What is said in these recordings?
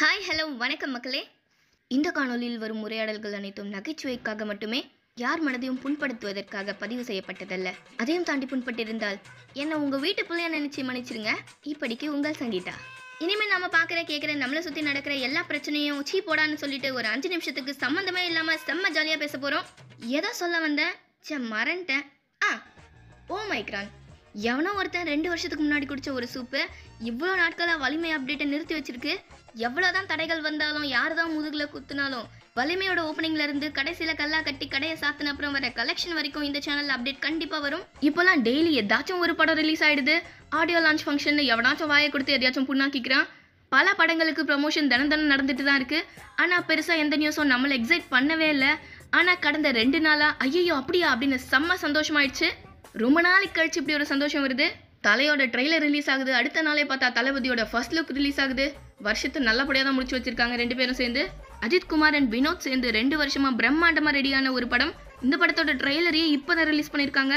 Hi hello வணக்கம் மக்களே இந்த காணொலியில் வரும் உரையாடல்கள் அனைத்தும் நகைச்சுவைக்காக மட்டுமே யார் மனதையும் புண்படுத்துவதற்காக பதிவு செய்யப்பட்டதல்ல அதையும் தாண்டி புண்பட்டிருந்தால் என்ன உங்கள் வீட்டு பிள்ளைய நினைச்சு மன்னிச்சிருங்க இப்படிக்கு உங்கள் சங்கீதா இனிமேல் நம்ம பார்க்குற கேட்குற நம்மளை சுற்றி நடக்கிற எல்லா பிரச்சனையும் சீ போடான்னு சொல்லிட்டு ஒரு அஞ்சு நிமிஷத்துக்கு சம்மந்தமே இல்லாமல் செம்ம ஜாலியாக பேச போகிறோம் எதோ சொல்ல வந்தேன் சே மறன்ட்டேன் ஆ ஓ மைக்ரான் எவனோ ஒருத்தன் ரெண்டு வருஷத்துக்கு முன்னாடி குடித்த ஒரு சூப்பு இவ்வளோ நாட்களாக வலிமை அப்டேட்டை நிறுத்தி வச்சிருக்கு எவ்வளோ தான் தடைகள் வந்தாலும் யார் தான் முதுகில் குத்துனாலும் வலிமையோட ஓப்பனிங்ல இருந்து கடைசியில் கல்லா கட்டி கடையை சாத்தின அப்புறம் வர கலெக்ஷன் வரைக்கும் இந்த சேனலில் அப்டேட் கண்டிப்பாக வரும் இப்போலாம் டெய்லி ஏதாச்சும் ஒரு படம் ரிலீஸ் ஆகிடுது ஆடியோ லான்ச் ஃபங்க்ஷன் எவனாச்சும் வாயை கொடுத்து எதையாச்சும் புண்ணாக்கிக்கிறான் பல படங்களுக்கு ப்ரமோஷன் தினம் தினம் நடந்துட்டு தான் இருக்குது ஆனால் பெருசாக எந்த நியூஸும் நம்மளை எக்ஸைட் பண்ணவே இல்லை ஆனால் கடந்த ரெண்டு நாளாக ஐயோ அப்படியா அப்படின்னு செம்ம சந்தோஷமாயிடுச்சு ரொம்ப நாளைக்கு கழிச்சு இப்படி ஒரு சந்தோஷம் வருது தலையோட ட்ரெய்லர் ரிலீஸ் ஆகுது அடுத்த நாளே பார்த்தா தளபதியோட ஃபர்ஸ்ட் லுக் ரிலீஸ் ஆகுது வருஷத்தை நல்லபடியாக தான் முடிச்சு வச்சிருக்காங்க ரெண்டு பேரும் சேர்ந்து அஜித் குமார் அண்ட் வினோத் சேர்ந்து ரெண்டு வருஷமா பிரம்மாண்டமா ரெடியான ஒரு படம் இந்த படத்தோட ட்ரெய்லரையே இப்போ தான் ரிலீஸ் பண்ணியிருக்காங்க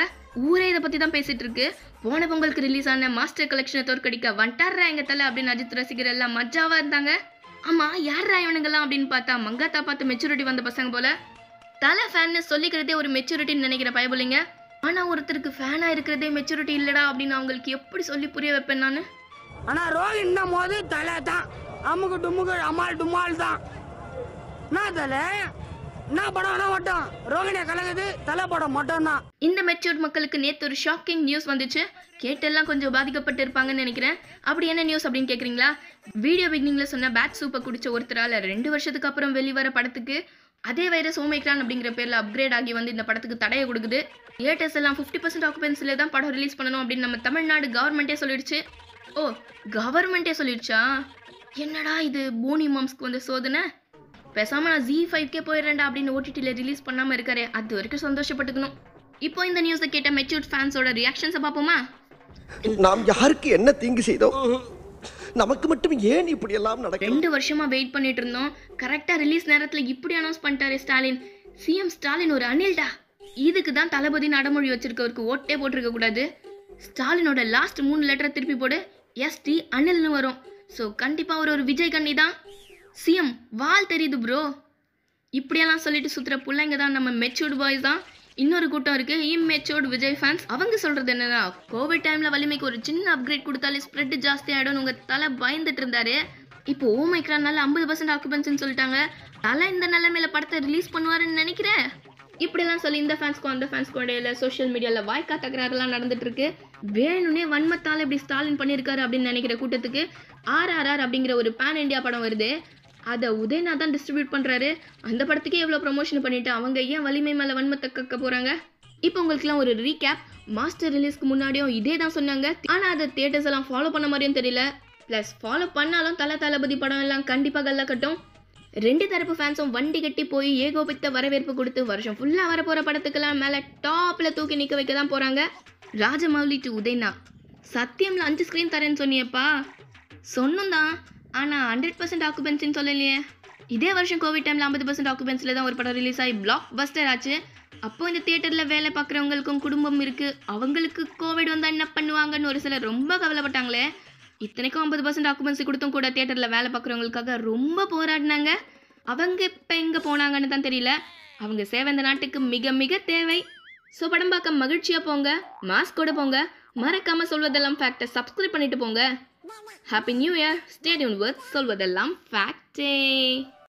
ஊரே இதை பற்றி தான் பேசிட்டு இருக்கு போன பொங்கலுக்கு ரிலீஸ் ஆன மாஸ்டர் கலெக்ஷனை தோற்கடிக்க வண்டாடுறா எங்க தலை அப்படின்னு அஜித் ரசிகர் எல்லாம் மஜாவா இருந்தாங்க ஆமா யாரா இவனுங்கெல்லாம் அப்படின்னு பார்த்தா மங்காத்தா பார்த்து மெச்சூரிட்டி வந்த பசங்க போல தலை ஃபேன்னு சொல்லிக்கிறதே ஒரு மெச்சூரிட்டின்னு நினைக்கிற பயபுலிங்க ஆனால் ஒருத்தருக்கு ஃபேனாக இருக்கிறதே மெச்சூரிட்டி இல்லைடா அப்படின்னு அவங்களுக்கு எப்படி சொல்லி புரிய வைப்பேன் நான் ஆனால் ரோஹின் போது தலை தான் அம்முக்கு டும்முக்கு அம்மாள் டும்மாள் தான் நான் தலை நான் படம் படம்னா மட்டும் ரோகிணியா கலங்குது தலை படம் மட்டும் தான் இந்த மெச்சூர் மக்களுக்கு நேற்று ஒரு ஷாக்கிங் நியூஸ் வந்துச்சு கேட்டெல்லாம் கொஞ்சம் பாதிக்கப்பட்டு இருப்பாங்கன்னு நினைக்கிறேன் அப்படி என்ன நியூஸ் அப்படின்னு கேட்குறீங்களா வீடியோ பிகினிங்கில் சொன்ன பேட் சூப்பை குடிச்ச ஒருத்தரால் ரெண்டு வருஷத்துக்கு அப்புறம் வெளிவர படத்துக்கு அதே வைரஸ் ஓமைக்ரான் அப்படிங்கிற பேரில் அப்கிரேட் ஆகி வந்து இந்த படத்துக்கு தடையை கொடுக்குது தியேட்டர்ஸ் எல்லாம் ஃபிஃப்டி பர்சன்ட் ஆக்குபென்சில தான் படம் ரிலீஸ் பண்ணணும் அப்படின்னு நம்ம தமிழ்நாடு கவர்மெண்ட்டே சொல்லிடுச்சு ஓ கவர்மெண்ட்டே சொல்லிடுச்சா என்னடா இது போனி மாம்ஸ்க்கு வந்து சோதனை பேசாமல் நான் ஜி ஃபைவ்கே போயிடுறேன்டா அப்படின்னு ஓடிடியில் ரிலீஸ் பண்ணாமல் இருக்காரு அது வரைக்கும் சந்தோஷப்பட்டுக்கணும் இப்போ இந்த நியூஸை கேட்ட மெச்சூர்ட் ஃபேன்ஸோட ரியாக்ஷன்ஸை பார்ப்போமா நாம் யாருக்கு என்ன தீங்கு செய்தோம் நமக்கு மட்டும் ஏன் இப்படி எல்லாம் நடக்கும் ரெண்டு வருஷமா வெயிட் பண்ணிட்டு இருந்தோம் கரெக்டா ரிலீஸ் நேரத்துல இப்படி அனௌன்ஸ் பண்ணிட்டாரு ஸ்டாலின் சிஎம் ஸ்டாலின் ஒரு அனில்டா இதுக்கு தான் தளபதி நடைமொழி வச்சிருக்கவருக்கு ஓட்டே போட்டிருக்க கூடாது ஸ்டாலினோட லாஸ்ட் மூணு லெட்டரை திருப்பி போடு எஸ்டி அனில்னு வரும் ஸோ கண்டிப்பாக ஒரு ஒரு விஜய் கண்ணி தான் சிஎம் வால் தெரியுது ப்ரோ இப்படியெல்லாம் சொல்லிட்டு சுற்றுற பிள்ளைங்க தான் நம்ம மெச்சூர்டு பாய்ஸ் தான் இன்னொரு கூட்டம் இருக்கு இம்மெச்சோர்டு விஜய் ஃபேன்ஸ் அவங்க சொல்றது என்னன்னா கோவிட் டைம்ல வலிமைக்கு ஒரு சின்ன அப்கிரேட் கொடுத்தாலே ஸ்ப்ரெட் ஜாஸ்தி ஆயிடும் உங்க தலை பயந்துட்டு இருந்தாரு இப்போ ஓமைக்ரானால ஐம்பது பர்சன்ட் ஆக்குபன்சின்னு சொல்லிட்டாங்க தலை இந்த நிலைமையில படத்தை ரிலீஸ் பண்ணுவாருன்னு நினைக்கிறேன் இப்படிலாம் சொல்லி இந்த ஃபேன்ஸ்க்கும் அந்த ஃபேன்ஸ்க்கும் இடையில சோஷியல் மீடியாவில் வாய்க்கா தகராறுலாம் நடந்துட்டு இருக்கு வேணும்னே வன்மத்தால் இப்படி ஸ்டாலின் பண்ணியிருக்காரு அப்படின்னு நினைக்கிற கூட்டத்துக்கு ஆர்ஆர்ஆர் அப்படிங்கிற ஒரு பேன் இண்டியா படம் வருது அதை உதயனா தான் டிஸ்ட்ரிபியூட் பண்ணுறாரு அந்த படத்துக்கே எவ்வளோ ப்ரமோஷன் பண்ணிவிட்டு அவங்க ஏன் வலிமை மேலே வன்மத்தை கக்க போகிறாங்க இப்போ உங்களுக்குலாம் ஒரு ரீகேப் மாஸ்டர் ரிலீஸ்க்கு முன்னாடியும் இதே தான் சொன்னாங்க ஆனால் அதை தேட்டர்ஸ் எல்லாம் ஃபாலோ பண்ண மாதிரியும் தெரியல ப்ளஸ் ஃபாலோ பண்ணாலும் தலை தளபதி படம் எல்லாம் கண்டிப்பாக கல்ல கட்டும் ரெண்டு தரப்பு ஃபேன்ஸும் வண்டி கட்டி போய் ஏகோபித்த வரவேற்பு கொடுத்து வருஷம் ஃபுல்லாக வரப்போகிற படத்துக்கெல்லாம் மேலே டாப்பில் தூக்கி நிற்க வைக்க தான் போகிறாங்க ராஜமௌலி டு உதயனா சத்தியம்ல அஞ்சு ஸ்க்ரீன் தரேன்னு சொன்னியப்பா சொன்னும் தான் ஆனால் ஹண்ட்ரட் பர்சன்ட் ஆக்குபென்சின்னு சொல்லலையே இதே வருஷம் கோவிட் டைமில் ஐம்பது பர்சன்ட் ஆக்குபென்சில் தான் ஒரு படம் ரிலீஸ் ஆகி பிளாக் பஸ்டர் ஆச்சு அப்போ இந்த தியேட்டரில் வேலை பார்க்குறவங்களுக்கும் குடும்பம் இருக்குது அவங்களுக்கு கோவிட் வந்தால் என்ன பண்ணுவாங்கன்னு ஒரு சிலர் ரொம்ப கவலைப்பட்டாங்களே இத்தனைக்கும் ஐம்பது பர்சன்ட் ஆக்குபென்சி கொடுத்தும் கூட தியேட்டரில் வேலை பார்க்குறவங்களுக்காக ரொம்ப போராடினாங்க அவங்க இப்போ எங்கே போனாங்கன்னு தான் தெரியல அவங்க சேவை இந்த நாட்டுக்கு மிக மிக தேவை ஸோ படம் பார்க்க மகிழ்ச்சியாக போங்க மாஸ்க் கூட போங்க மறக்காமல் சொல்வதெல்லாம் ஃபேக்டை சப்ஸ்கிரைப் பண்ணிட்டு போங்க Happy New Year! Stay tuned with Silver the Lump Fact Day!